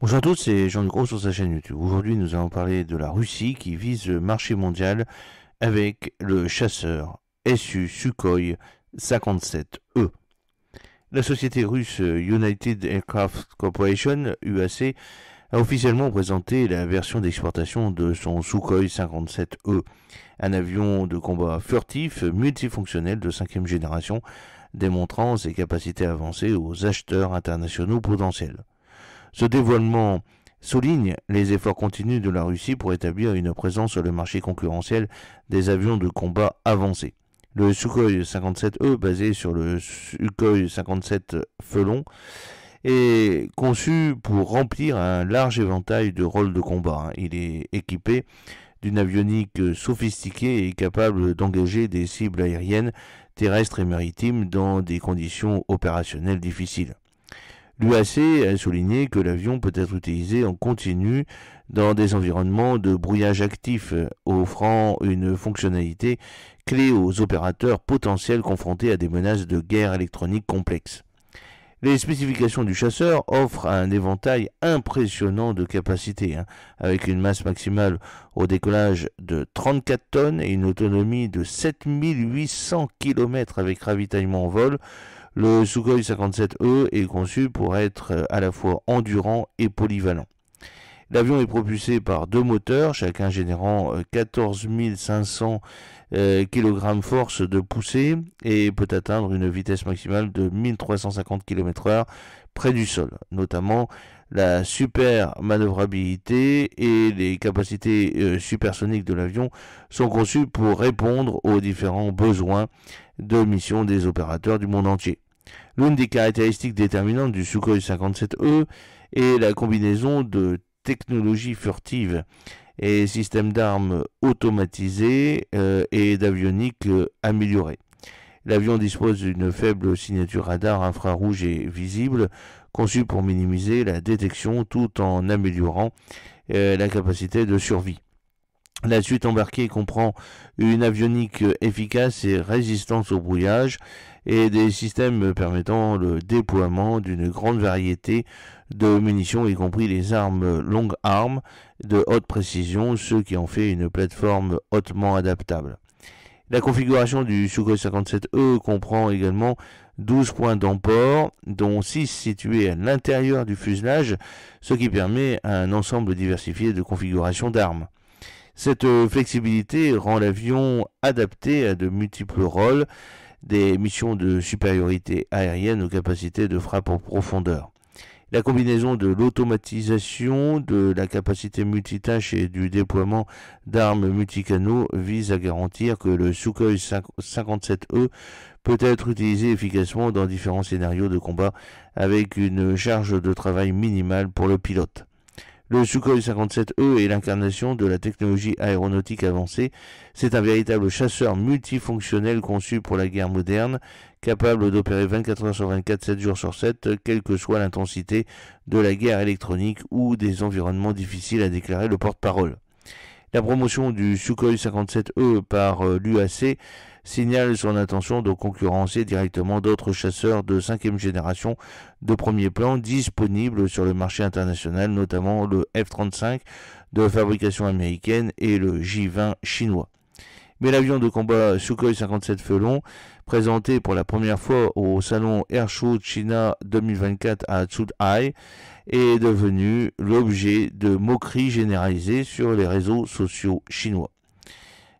Bonjour à tous, c'est Jean Gros sur sa chaîne YouTube. Aujourd'hui, nous allons parler de la Russie qui vise le marché mondial avec le chasseur SU Sukhoi 57E. La société russe United Aircraft Corporation, UAC, a officiellement présenté la version d'exportation de son Sukhoi 57E, un avion de combat furtif multifonctionnel de cinquième génération démontrant ses capacités avancées aux acheteurs internationaux potentiels. Ce dévoilement souligne les efforts continus de la Russie pour établir une présence sur le marché concurrentiel des avions de combat avancés. Le Sukhoi 57E, basé sur le Sukhoi 57 Felon, est conçu pour remplir un large éventail de rôles de combat. Il est équipé d'une avionique sophistiquée et capable d'engager des cibles aériennes, terrestres et maritimes dans des conditions opérationnelles difficiles. L'UAC a souligné que l'avion peut être utilisé en continu dans des environnements de brouillage actif, offrant une fonctionnalité clé aux opérateurs potentiels confrontés à des menaces de guerre électronique complexes. Les spécifications du chasseur offrent un éventail impressionnant de capacités, hein, avec une masse maximale au décollage de 34 tonnes et une autonomie de 7800 km avec ravitaillement en vol. Le Sukhoi 57E est conçu pour être euh, à la fois endurant et polyvalent. L'avion est propulsé par deux moteurs, chacun générant 14 500 kg force de poussée et peut atteindre une vitesse maximale de 1350 km/h près du sol, notamment la super manœuvrabilité et les capacités euh, supersoniques de l'avion sont conçues pour répondre aux différents besoins de mission des opérateurs du monde entier. L'une des caractéristiques déterminantes du Sukhoi 57E est la combinaison de technologies furtives et systèmes d'armes automatisés euh, et d'avionique euh, améliorée. L'avion dispose d'une faible signature radar infrarouge et visible, conçue pour minimiser la détection tout en améliorant euh, la capacité de survie. La suite embarquée comprend une avionique efficace et résistante au brouillage et des systèmes permettant le déploiement d'une grande variété de munitions, y compris les armes longues armes de haute précision, ce qui en fait une plateforme hautement adaptable. La configuration du Sukhoi 57E comprend également 12 points d'emport, dont 6 situés à l'intérieur du fuselage, ce qui permet un ensemble diversifié de configurations d'armes. Cette flexibilité rend l'avion adapté à de multiples rôles des missions de supériorité aérienne aux capacités de frappe en profondeur. La combinaison de l'automatisation, de la capacité multitâche et du déploiement d'armes multicanaux vise à garantir que le Sukhoi 57E peut être utilisé efficacement dans différents scénarios de combat avec une charge de travail minimale pour le pilote. Le Sukhoi 57E est l'incarnation de la technologie aéronautique avancée. C'est un véritable chasseur multifonctionnel conçu pour la guerre moderne, capable d'opérer 24 heures sur 24, 7 jours sur 7, quelle que soit l'intensité de la guerre électronique ou des environnements difficiles à déclarer le porte-parole. La promotion du Sukhoi 57E par euh, l'UAC signale son intention de concurrencer directement d'autres chasseurs de cinquième génération de premier plan disponibles sur le marché international, notamment le F-35 de fabrication américaine et le J-20 chinois. Mais l'avion de combat Sukhoi 57 Felon, présenté pour la première fois au salon Airshow China 2024 à Zhuhai, est devenu l'objet de moqueries généralisées sur les réseaux sociaux chinois.